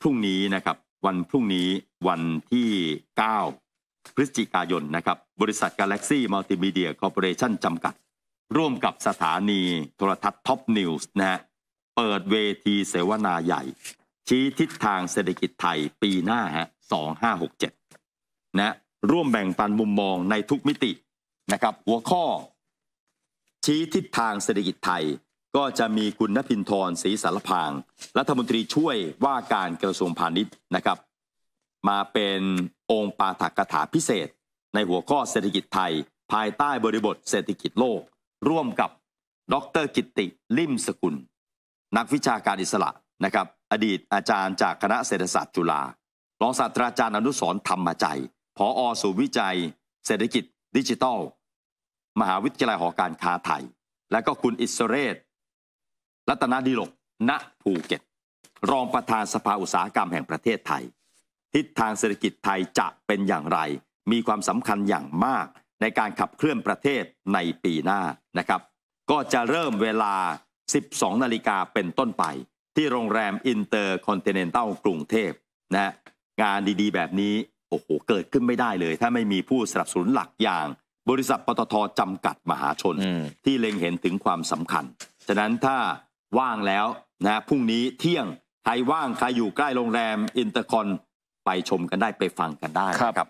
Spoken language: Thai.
พรุ่งนี้นะครับ วันพรุ่งนี้วันที่ 9 พฤศจิกายนนะครับ บริษัท Galaxy Multimedia Corporation จำกัด ร่วมกับสถานีโทรทัศน์ท็อปนิวส์นะฮะเปิดเวทีเสวนาใหญ่ ชี้ทิศทางเศรษฐกิจไทยปีหน้าฮะ 2567 นะ ร่วมแบ่งปันมุมมองในทุกมิตินะครับ หัวข้อ ชี้ทิศทางเศรษฐกิจไทยก็จะมีคุณนภินทร์ศรีสารพางรัฐมนตรีช่วยว่าการกระทรวงพาณิชย์นะครับ มาเป็นองค์ปาฐกถาพิเศษ ในหัวข้อเศรษฐกิจไทย ภายใต้บริบทเศรษฐกิจโลก ร่วมกับดรกิติลิมสกุล นักวิชาการอิสระนะครับ อดีตอาจารย์จากคณะเศรษฐศาสตร์จุฬารองศาสตราจารย์อนุสรธรรมใจผออศูนย์วิจัยเศรษฐกิจดิจิทัล มหาวิทยาลัยหอการค้าไทยและก็คุณอิสเรศรัตนดิลกณภูเก็ต รองประธานสภาอุตสาหกรรมแห่งประเทศไทย ทิศทางเศรษฐกิจไทยจะเป็นอย่างไร มีความสำคัญอย่างมาก ในการขับเคลื่อนประเทศในปีหน้านะครับ ก็จะเริ่มเวลา 12 นาฬิกาเป็นต้นไป ที่โรงแรมอินเตอร์คอนเทนเนนตัล กรุงเทพนะ งานดีๆ แบบนี้ โอ้โห เกิดขึ้นไม่ได้เลย ถ้าไม่มีผู้สนับสนุนหลักอย่าง บริษัทปตทจำกัดมหาชนที่เล็งเห็นถึงความสำคัญ ฉะนั้นถ้าว่างแล้วนะ พรุ่งนี้เที่ยง ใครว่างใครอยู่ใกล้โรงแรมอินเตอร์คอน ไปชมกันได้ไปฟังกันได้ครับ